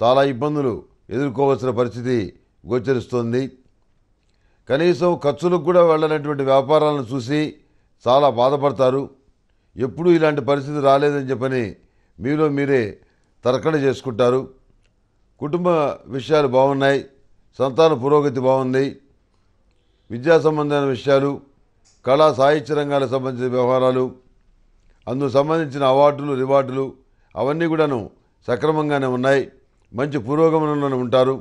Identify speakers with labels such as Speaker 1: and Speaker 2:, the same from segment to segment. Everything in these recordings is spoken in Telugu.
Speaker 1: చాలా ఇబ్బందులు ఎదుర్కోవాల్సిన పరిస్థితి గోచరిస్తోంది కనీసం ఖర్చులకు కూడా వెళ్ళనటువంటి వ్యాపారాలను చూసి చాలా బాధపడతారు ఎప్పుడూ ఇలాంటి పరిస్థితి రాలేదని చెప్పని మీలో మీరే తరకడ చేసుకుంటారు కుటుంబ విషయాలు బాగున్నాయి సంతాన పురోగతి బాగుంది విద్యా సంబంధమైన విషయాలు కళా సాహిత్య రంగాలకు సంబంధించిన వ్యవహారాలు అందుకు సంబంధించిన అవార్డులు రివార్డులు అవన్నీ కూడాను సక్రమంగానే ఉన్నాయి మంచి పురోగమనంలో ఉంటారు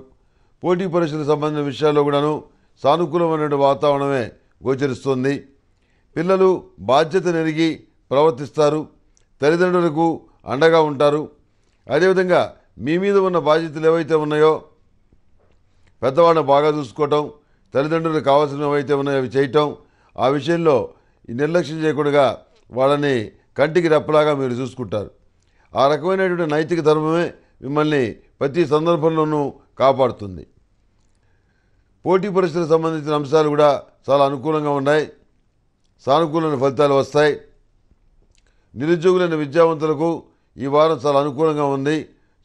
Speaker 1: పోటీ పరీక్షలకు సంబంధించిన విషయాల్లో కూడాను సానుకూలమైనటువంటి వాతావరణమే గోచరిస్తుంది పిల్లలు బాధ్యత నెరిగి ప్రవర్తిస్తారు తల్లిదండ్రులకు అండగా ఉంటారు అదేవిధంగా మీ మీద ఉన్న బాధ్యతలు ఏవైతే ఉన్నాయో పెద్దవాళ్ళని బాగా చూసుకోవటం తల్లిదండ్రులకు కావాల్సినవి ఏవైతే ఉన్నాయో అవి చేయటం ఆ విషయంలో నిర్లక్ష్యం చేయకుండా వాళ్ళని కంటికి రెప్పలాగా మీరు చూసుకుంటారు ఆ రకమైనటువంటి నైతిక ధర్మమే మిమ్మల్ని ప్రతి సందర్భంలోనూ కాపాడుతుంది పోటీ పరీక్షలకు సంబంధించిన అంశాలు కూడా చాలా అనుకూలంగా ఉన్నాయి సానుకూలమైన ఫలితాలు వస్తాయి నిరుద్యోగులైన విద్యావంతులకు ఈ వారం చాలా అనుకూలంగా ఉంది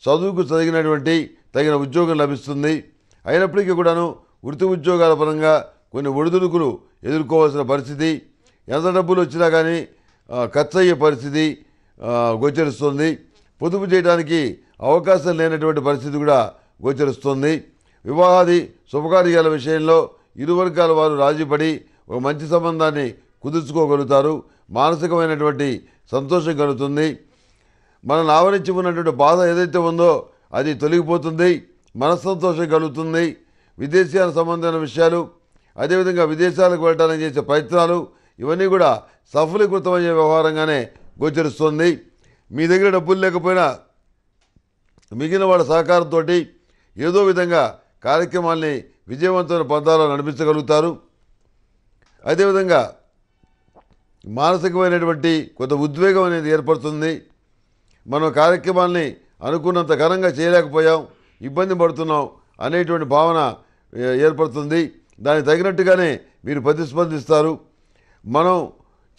Speaker 1: చదువుకు చదివినటువంటి తగిన ఉద్యోగం లభిస్తుంది అయినప్పటికీ కూడాను వృత్తి ఉద్యోగాల పరంగా కొన్ని ఒడిదుడుకులు ఎదుర్కోవాల్సిన పరిస్థితి ఎంత డబ్బులు వచ్చినా కానీ ఖర్చు అయ్యే పరిస్థితి గోచరిస్తుంది పొదుపు చేయడానికి అవకాశం లేనటువంటి పరిస్థితి కూడా గోచరిస్తుంది వివాహాది శుభకార్యాల విషయంలో ఇరు వర్గాల వారు రాజీపడి ఒక మంచి సంబంధాన్ని కుదుర్చుకోగలుగుతారు మానసికమైనటువంటి సంతోషం కలుగుతుంది మనం ఆవరించి ఉన్నటువంటి బాధ ఏదైతే ఉందో అది తొలగిపోతుంది మనస్సంతోషం కలుగుతుంది విదేశీయాల సంబంధమైన విషయాలు అదేవిధంగా విదేశాలకు వెళ్ళడానికి చేసే ప్రయత్నాలు ఇవన్నీ కూడా సఫలీకృతమయ్యే వ్యవహారంగానే గోచరిస్తుంది మీ దగ్గర డబ్బులు లేకపోయినా మిగిలిన వాళ్ళ సహకారంతో ఏదో విధంగా కార్యక్రమాల్ని విజయవంతమైన పందాలో నడిపించగలుగుతారు అదేవిధంగా మానసికమైనటువంటి కొంత ఉద్వేగం అనేది ఏర్పడుతుంది మనం కార్యక్రమాల్ని అనుకున్నంత ఘనంగా చేయలేకపోయాం ఇబ్బంది పడుతున్నాం అనేటువంటి భావన ఏర్పడుతుంది దానికి తగినట్టుగానే మీరు ప్రతిస్పందిస్తారు మనం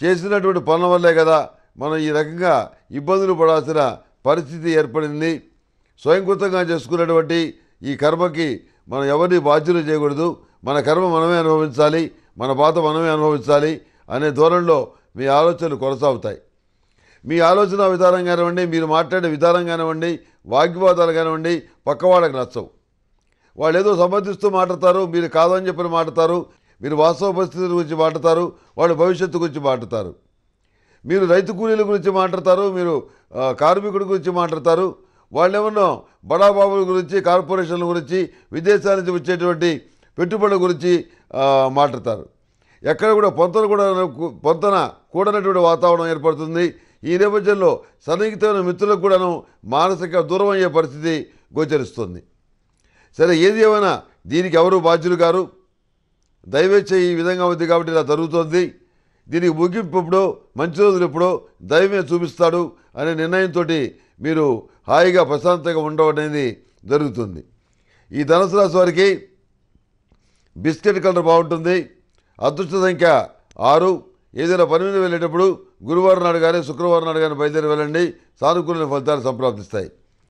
Speaker 1: చేసినటువంటి పనుల వల్లే కదా మనం ఈ రకంగా ఇబ్బందులు పడాల్సిన పరిస్థితి ఏర్పడింది స్వయంకృతంగా చేసుకున్నటువంటి ఈ కర్మకి మనం ఎవరిని బాధ్యులు చేయకూడదు మన కర్మ మనమే అనుభవించాలి మన బాధ మనమే అనుభవించాలి అనే ధోరణిలో మీ ఆలోచనలు కొనసాగుతాయి మీ ఆలోచన విధానం కానివ్వండి మీరు మాట్లాడే విధానం కానివ్వండి వాగ్వివాదాలు కానివ్వండి పక్క వాళ్ళకి నచ్చవు వాళ్ళు ఏదో సమర్థిస్తూ మాట్లాడతారు మీరు కాదని చెప్పిన మాట్లాడతారు మీరు వాస్తవ పరిస్థితుల గురించి మాట్లాడతారు వాళ్ళు భవిష్యత్తు గురించి మాట్లాడతారు మీరు రైతు కూలీల గురించి మాట్లాడతారు మీరు కార్మికుడి గురించి మాట్లాడతారు వాళ్ళు ఏమన్నా బడాబాబుల గురించి కార్పొరేషన్ల గురించి విదేశాల నుంచి వచ్చేటువంటి పెట్టుబడుల గురించి మాట్లాడతారు ఎక్కడ కూడా పొంతన కూడా పొంతన కూడనటువంటి వాతావరణం ఏర్పడుతుంది ఈ నేపథ్యంలో సన్నిహితమైన మిత్రులకు కూడాను మానసిక దూరం అయ్యే పరిస్థితి గోచరిస్తుంది సరే ఏది ఏమైనా దీనికి ఎవరు బాధ్యులు గారు దయవేచ్ఛ ఈ విధంగా ఉంది కాబట్టి ఇలా జరుగుతుంది దీనికి ముగింపు ఎప్పుడో మంచి రోజులు ఎప్పుడో దైవమే చూపిస్తాడు అనే నిర్ణయంతో మీరు హాయిగా ప్రశాంతంగా ఉండవడం అనేది జరుగుతుంది ఈ ధనుసు రాశి వారికి బిస్కెట్ కలర్ బాగుంటుంది అదృష్ట సంఖ్య ఆరు ఏదైనా పని మీద వెళ్ళేటప్పుడు గురువారం నాడు కానీ శుక్రవారం నాడు కానీ బయలుదేరి వెళ్ళండి సానుకూల ఫలితాలు సంప్రాప్తిస్తాయి